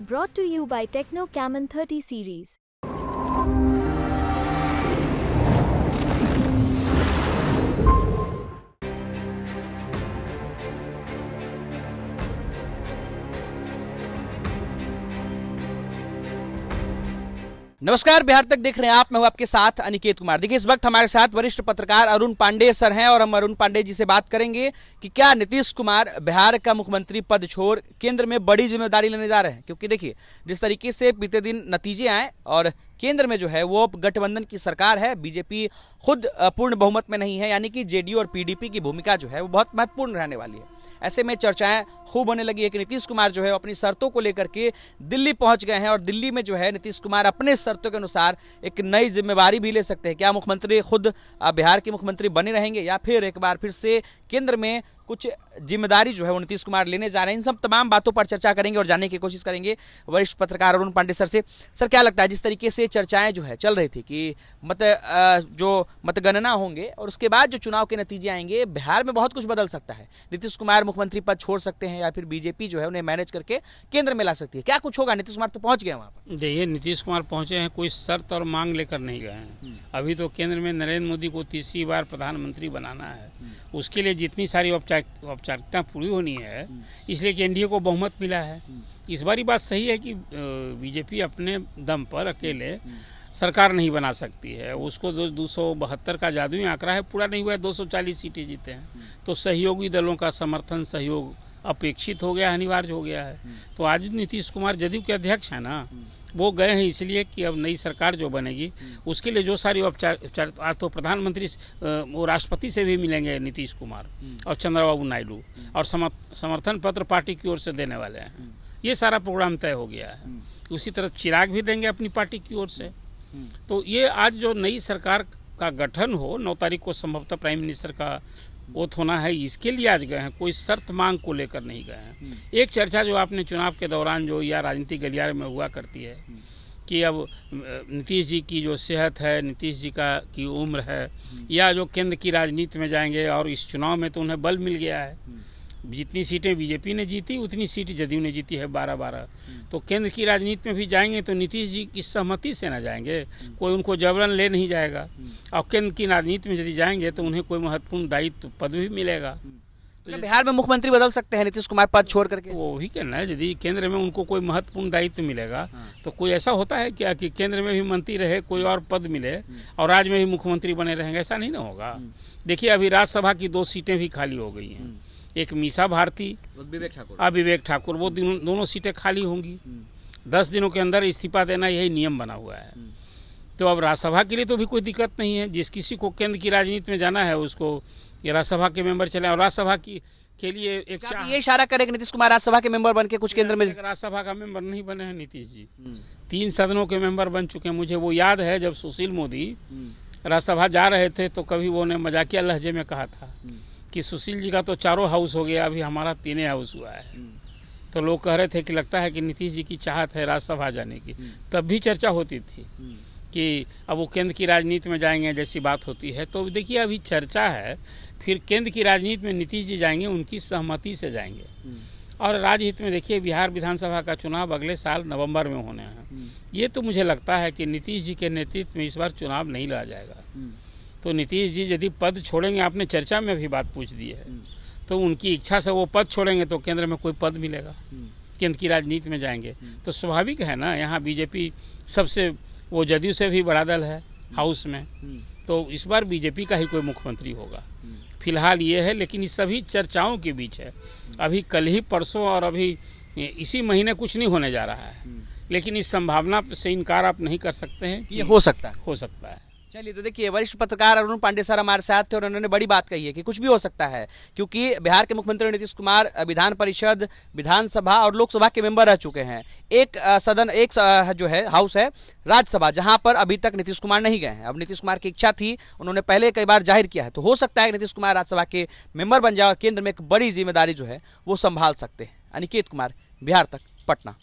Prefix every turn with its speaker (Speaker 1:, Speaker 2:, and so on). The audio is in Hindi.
Speaker 1: Brought to you by Techno Camon 30 series. नमस्कार बिहार तक देख रहे हैं आप मैं हूं आपके साथ अनिकेत कुमार देखिए इस वक्त हमारे साथ वरिष्ठ पत्रकार अरुण पांडे सर हैं और हम अरुण पांडे जी से बात करेंगे कि क्या नीतीश कुमार बिहार का मुख्यमंत्री पद छोड़ केंद्र में बड़ी जिम्मेदारी लेने जा रहे हैं क्योंकि देखिए जिस तरीके से बीते दिन नतीजे आए और केंद्र में जो है वो गठबंधन की सरकार है बीजेपी खुद पूर्ण बहुमत में नहीं है यानी कि जेडीयू और पीडीपी की भूमिका जो है वो बहुत महत्वपूर्ण रहने वाली है ऐसे में चर्चाएं खूब होने लगी है कि नीतीश कुमार जो है अपनी शर्तों को लेकर के दिल्ली पहुंच गए हैं और दिल्ली में जो है नीतीश कुमार अपने शर्तों के अनुसार एक नई जिम्मेवारी भी ले सकते हैं क्या मुख्यमंत्री खुद बिहार के मुख्यमंत्री बने रहेंगे या फिर एक बार फिर से केंद्र में कुछ जिम्मेदारी जो है वो नीतीश कुमार लेने जा रहे हैं इन सब तमाम बातों पर चर्चा करेंगे और जानने की कोशिश करेंगे वरिष्ठ पत्रकार अरुण पांडे सर से सर क्या लगता है जिस तरीके से चर्चाएं जो है चल रही थी कि मत जो मतगणना होंगे और उसके बाद जो चुनाव के नतीजे आएंगे बिहार में बहुत कुछ बदल सकता है नीतीश कुमार मुख्यमंत्री पद छोड़ सकते हैं या फिर बीजेपी जो है उन्हें मैनेज करके केंद्र में ला सकती है क्या कुछ होगा नीतीश कुमार तो पहुंच गए वहाँ
Speaker 2: पर देखिए नीतीश कुमार पहुंचे हैं कोई शर्त और मांग लेकर नहीं गए हैं हम्म। अभी तो केंद्र में नरेंद्र मोदी को तीसरी बार प्रधानमंत्री बनाना है हम्म। उसके लिए जितनी सारी औपचारिकता पूरी होनी है हम्म। इसलिए कि एनडीए को बहुमत मिला है इस बार बात सही है कि बीजेपी अपने दम पर अकेले सरकार नहीं बना सकती है उसको जो दो सौ बहत्तर का जादुई आंकड़ा है पूरा नहीं हुआ है दो सौ चालीस सीटें जीते हैं हम्म। तो सहयोगी दलों का समर्थन सहयोग अपेक्षित हो गया अनिवार्य हो गया है हम्म। तो आज नीतीश कुमार जदयू के अध्यक्ष हैं ना हम्म। वो गए हैं इसलिए कि अब नई सरकार जो बनेगी उसके लिए जो सारी औपचार आज तो प्रधानमंत्री वो राष्ट्रपति से भी मिलेंगे नीतीश कुमार और चंद्रबाबू नायडू और समर्थन पत्र पार्टी की ओर से देने वाले हैं ये सारा प्रोग्राम तय हो गया है हम्म। उसी तरह चिराग भी देंगे अपनी पार्टी की ओर से हम्म। तो ये आज जो नई सरकार का गठन हो नौ तारीख को संभवतः प्राइम मिनिस्टर का वो होना है इसके लिए आज गए हैं कोई शर्त मांग को लेकर नहीं गए हैं हम्म। एक चर्चा जो आपने चुनाव के दौरान जो या राजनीतिक गलियारे में हुआ करती है कि अब नीतीश जी की जो सेहत है नीतीश जी का की उम्र है या जो केंद्र की राजनीति में जाएंगे और इस चुनाव में तो उन्हें बल मिल गया है जितनी सीटें बीजेपी ने जीती उतनी सीट जदयू ने जीती है बारह बारह तो केंद्र की राजनीति में भी जाएंगे तो नीतीश जी की सहमति से ना जाएंगे कोई उनको जबरन ले नहीं जाएगा और केंद्र की राजनीति में यदि जाएंगे तो उन्हें कोई महत्वपूर्ण दायित्व पद भी मिलेगा तो मतलब बिहार में मुख्यमंत्री बदल सकते हैं नीतीश कुमार पद छोड़ करके वो ही कहना है यदि केंद्र में उनको कोई महत्वपूर्ण दायित्व मिलेगा हाँ। तो कोई ऐसा होता है क्या कि केंद्र में भी मंत्री रहे कोई और पद मिले और राज्य में भी मुख्यमंत्री बने रहेंगे ऐसा नहीं ना होगा हम्म। देखिए अभी राज्यसभा की दो सीटें भी खाली हो गई हैं हम्म। एक मीसा भारती विवेक ठाकुर विवेक ठाकुर वो दोनों सीटें खाली होंगी हम्म। दस दिनों के अंदर इस्तीफा देना यही नियम बना हुआ है हम्म। तो अब राज्यसभा के लिए तो भी कोई दिक्कत नहीं है जिस किसी को केंद्र की राजनीति में जाना है उसको राज्यसभा के मेंबर चले और राज्यसभा की के लिए एक ये इशारा करेंगे नीतीश कुमार राज्यसभा के मेंबर बन के कुछ केंद्र में राज्यसभा का मेंबर नहीं बने हैं नीतीश जी हम्म। तीन सदनों के मेंबर बन चुके हैं मुझे वो याद है जब सुशील मोदी राज्यसभा जा रहे थे तो कभी वो उन्हें मजाकिया लहजे में कहा था कि सुशील जी का तो चारों हाउस हो गया अभी हमारा तीन हाउस हुआ है हम्म। तो लोग कह रहे थे कि लगता है कि नीतीश जी की चाहत है राज्यसभा जाने की हम्म। तब भी चर्चा होती थी हम्म। कि अब वो केंद्र की राजनीति में जाएंगे जैसी बात होती है तो देखिए अभी चर्चा है फिर केंद्र की राजनीति में नीतीश जी जाएंगे उनकी सहमति से जाएंगे और राजहित में देखिए बिहार विधानसभा का चुनाव अगले साल नवंबर में होने हैं ये तो मुझे लगता है कि नीतीश जी के नेतृत्व में इस बार चुनाव नहीं लड़ा जाएगा तो नीतीश जी यदि पद छोड़ेंगे आपने चर्चा में भी बात पूछ दी है हम्म। तो उनकी इच्छा से वो पद छोड़ेंगे तो केंद्र में कोई पद मिलेगा हम्म। केंद्र की राजनीति में जाएंगे हम्म। तो स्वाभाविक है ना यहाँ बीजेपी सबसे वो जदयू से भी बड़ा दल है हाउस में तो इस बार बीजेपी का ही कोई मुख्यमंत्री होगा फिलहाल ये है लेकिन इस सभी चर्चाओं के बीच है अभी कल ही परसों और अभी इसी महीने कुछ नहीं होने जा रहा है लेकिन इस संभावना से इनकार आप नहीं कर सकते
Speaker 1: हैं कि ये हो सकता है हो सकता है चलिए तो देखिए वरिष्ठ पत्रकार अरुण पांडे सर हमारे साथ थे और उन्होंने बड़ी बात कही है कि कुछ भी हो सकता है क्योंकि बिहार के मुख्यमंत्री नीतीश कुमार विधान परिषद विधानसभा और लोकसभा के मेंबर रह चुके हैं एक सदन एक जो है हाउस है राज्यसभा जहां पर अभी तक नीतीश कुमार नहीं गए हैं अब नीतीश कुमार की इच्छा थी उन्होंने पहले कई बार जाहिर किया है तो हो सकता है नीतीश कुमार राज्यसभा के मेंबर बन जाए और केंद्र में एक बड़ी जिम्मेदारी जो है वो संभाल सकते हैं अनिकेत कुमार बिहार तक पटना